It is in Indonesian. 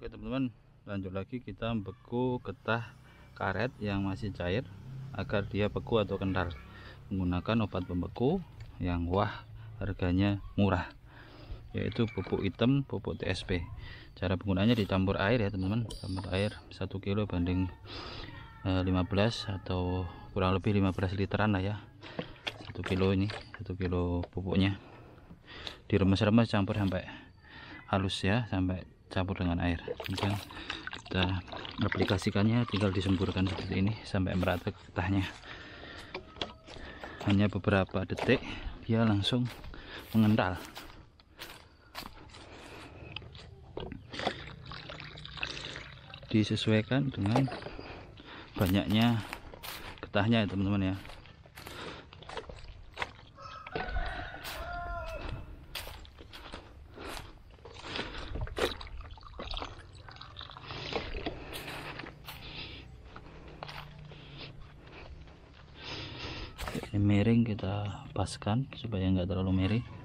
Oke teman-teman lanjut lagi kita beku getah karet yang masih cair agar dia beku atau kental menggunakan obat pembeku yang wah harganya murah yaitu pupuk hitam pupuk TSP cara penggunaannya dicampur air ya teman-teman campur air 1 kilo banding 15 eh, atau kurang lebih 15 literan lah ya 1 kilo ini 1 kilo pupuknya diremes-remes campur sampai halus ya sampai campur dengan air kemudian kita aplikasikannya tinggal disemburkan seperti ini sampai merata ke getahnya hanya beberapa detik dia langsung mengental disesuaikan dengan banyaknya getahnya ya teman-teman ya ini miring kita paskan supaya nggak terlalu miring